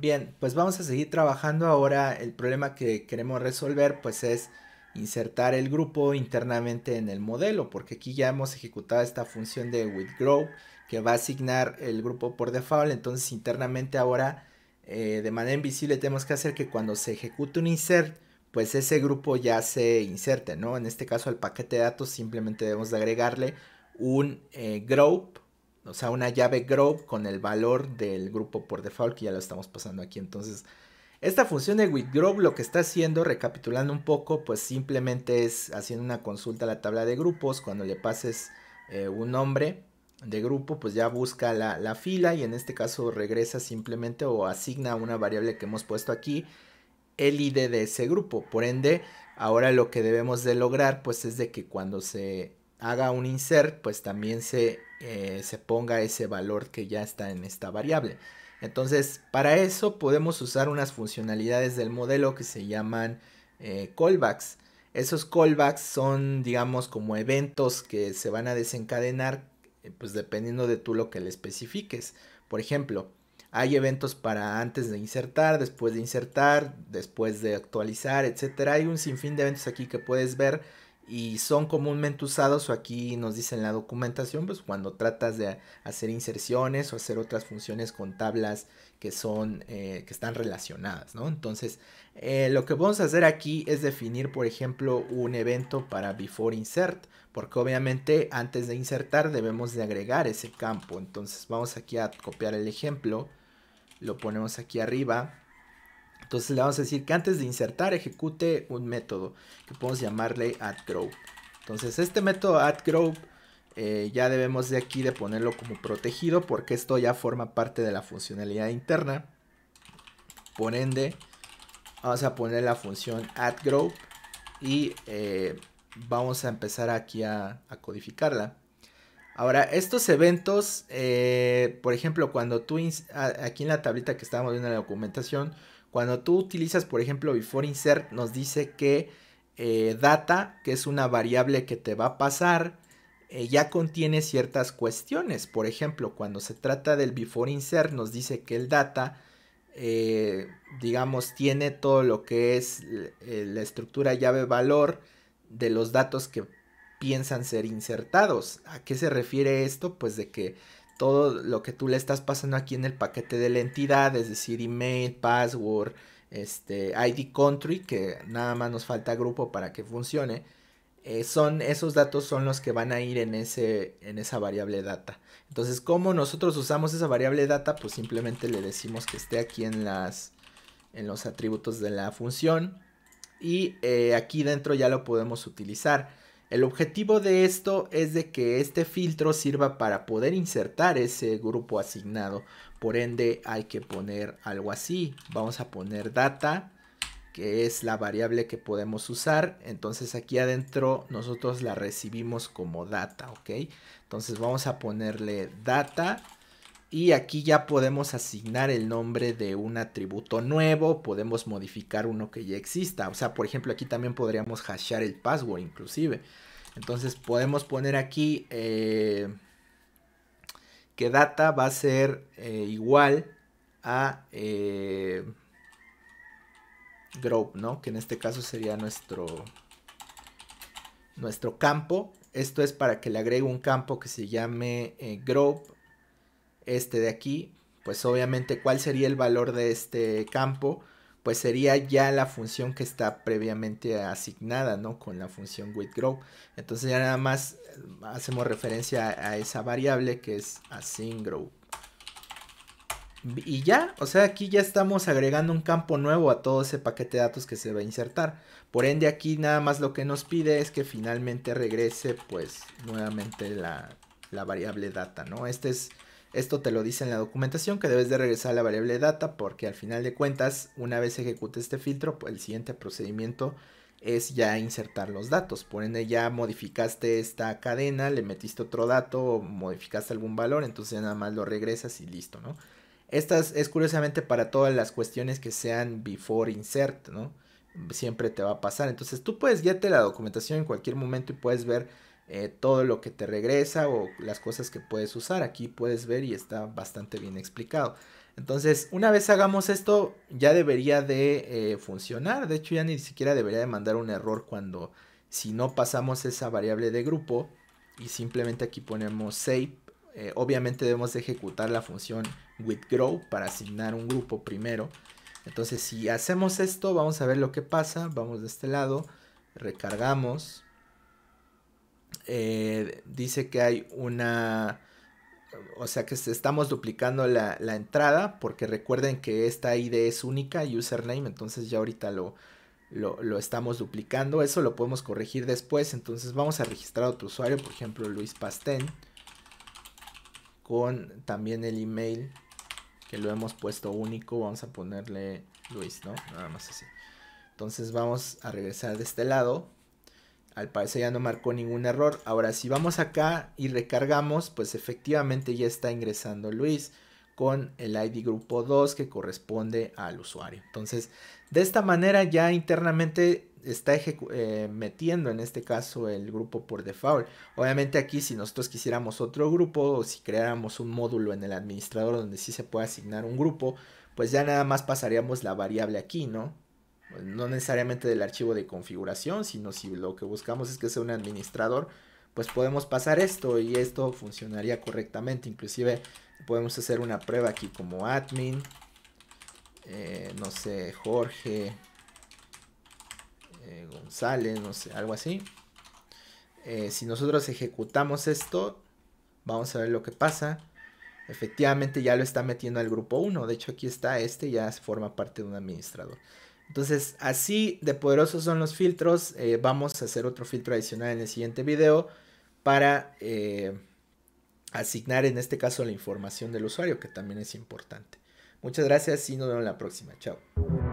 Bien, pues vamos a seguir trabajando ahora. El problema que queremos resolver pues es insertar el grupo internamente en el modelo, porque aquí ya hemos ejecutado esta función de withGrow que va a asignar el grupo por default, entonces internamente ahora eh, de manera invisible tenemos que hacer que cuando se ejecute un insert, pues ese grupo ya se inserte, ¿no? En este caso al paquete de datos simplemente debemos de agregarle un eh, group o sea, una llave grow con el valor del grupo por default, que ya lo estamos pasando aquí. Entonces, esta función de withGrow lo que está haciendo, recapitulando un poco, pues simplemente es haciendo una consulta a la tabla de grupos. Cuando le pases eh, un nombre de grupo, pues ya busca la, la, fila y en este caso regresa simplemente o asigna una variable que hemos puesto aquí el ID de ese grupo. Por ende, ahora lo que debemos de lograr pues es de que cuando se haga un insert, pues también se eh, se ponga ese valor que ya está en esta variable. Entonces, para eso podemos usar unas funcionalidades del modelo que se llaman eh, callbacks. Esos callbacks son, digamos, como eventos que se van a desencadenar, eh, pues dependiendo de tú lo que le especifiques. Por ejemplo, hay eventos para antes de insertar, después de insertar, después de actualizar, etcétera. Hay un sinfín de eventos aquí que puedes ver y son comúnmente usados, o aquí nos dice en la documentación, pues cuando tratas de hacer inserciones o hacer otras funciones con tablas que son, eh, que están relacionadas, Entonces, eh, lo que vamos a hacer aquí es definir, por ejemplo, un evento para before insert, porque obviamente antes de insertar debemos de agregar ese campo. Entonces, vamos aquí a copiar el ejemplo, lo ponemos aquí arriba, entonces le vamos a decir que antes de insertar ejecute un método que podemos llamarle addGrow. Entonces este método addGrow eh, ya debemos de aquí de ponerlo como protegido porque esto ya forma parte de la funcionalidad interna. Por ende, vamos a poner la función addGrow y eh, vamos a empezar aquí a, codificarla. Ahora, estos eventos, eh, por ejemplo, cuando tú, aquí en la tablita que estábamos viendo en la documentación, cuando tú utilizas, por ejemplo, before insert, nos dice que eh, data, que es una variable que te va a pasar, eh, ya contiene ciertas cuestiones. Por ejemplo, cuando se trata del before insert, nos dice que el data, eh, digamos, tiene todo lo que es la estructura llave-valor de los datos que piensan ser insertados. ¿A qué se refiere esto? Pues de que todo lo que tú le estás pasando aquí en el paquete de la entidad, es decir, email, password, este, ID country, que nada más nos falta grupo para que funcione, eh, son, esos datos son los que van a ir en, esa variable data. Entonces, ¿cómo nosotros usamos esa variable data? Pues simplemente le decimos que esté aquí en, en los atributos de la función y eh, aquí dentro ya lo podemos utilizar. El objetivo de esto es de que este filtro sirva para poder insertar ese grupo asignado. Por ende hay que poner algo así. Vamos a poner data que es la variable que podemos usar. Entonces aquí adentro nosotros la recibimos como data, ¿ok? Entonces vamos a ponerle data y aquí ya podemos asignar el nombre de un atributo nuevo, podemos modificar uno que ya exista. O sea, por ejemplo, aquí también podríamos hashear el password inclusive. Entonces podemos poner aquí eh, que data va a ser eh, igual a eh, ¿no? Que en este caso sería nuestro, nuestro campo. Esto es para que le agregue un campo que se llame eh, group este de aquí, pues obviamente cuál sería el valor de este campo, pues sería ya la función que está previamente asignada, ¿no? Con la función withGrow. Entonces ya nada más eh, hacemos referencia a, esa variable que es asyncGrow. Y ya, o sea, aquí ya estamos agregando un campo nuevo a todo ese paquete de datos que se va a insertar. Por ende, aquí nada más lo que nos pide es que finalmente regrese, pues, nuevamente la, la variable data, ¿no? Este es esto te lo dice en la documentación que debes de regresar a la variable data porque al final de cuentas, una vez ejecute este filtro, pues, el siguiente procedimiento es ya insertar los datos. Por ende, ya modificaste esta cadena, le metiste otro dato modificaste algún valor, entonces nada más lo regresas y listo, ¿no? Estas es curiosamente para todas las cuestiones que sean before insert, ¿no? Siempre te va a pasar. Entonces tú puedes guiarte la documentación en cualquier momento y puedes ver eh, todo lo que te regresa o las cosas que puedes usar. Aquí puedes ver y está bastante bien explicado. Entonces, una vez hagamos esto, ya debería de eh, funcionar. De hecho, ya ni siquiera debería de mandar un error cuando, si no pasamos esa variable de grupo y simplemente aquí ponemos save, eh, obviamente debemos de ejecutar la función withGrow para asignar un grupo primero. Entonces, si hacemos esto, vamos a ver lo que pasa. Vamos de este lado, recargamos eh, dice que hay una, o sea que estamos duplicando la, entrada porque recuerden que esta ID es única, username, entonces ya ahorita lo, lo, lo, estamos duplicando, eso lo podemos corregir después, entonces vamos a registrar otro usuario, por ejemplo Luis Pastén, con también el email que lo hemos puesto único, vamos a ponerle Luis, ¿no? Nada más así. Entonces vamos a regresar de este lado al parecer ya no marcó ningún error. Ahora si vamos acá y recargamos, pues efectivamente ya está ingresando Luis con el ID grupo 2 que corresponde al usuario. Entonces, de esta manera ya internamente está eh, metiendo en este caso el grupo por default. Obviamente aquí si nosotros quisiéramos otro grupo o si creáramos un módulo en el administrador donde sí se puede asignar un grupo, pues ya nada más pasaríamos la variable aquí, ¿no? Pues, no necesariamente del archivo de configuración, sino si lo que buscamos es que sea un administrador, pues podemos pasar esto y esto funcionaría correctamente. Inclusive podemos hacer una prueba aquí como admin, eh, no sé, Jorge eh, González, no sé, algo así. Eh, si nosotros ejecutamos esto, vamos a ver lo que pasa. Efectivamente ya lo está metiendo al grupo 1. De hecho aquí está este, ya forma parte de un administrador. Entonces, así de poderosos son los filtros. Eh, vamos a hacer otro filtro adicional en el siguiente video para eh, asignar en este caso la información del usuario, que también es importante. Muchas gracias y nos vemos en la próxima. Chao.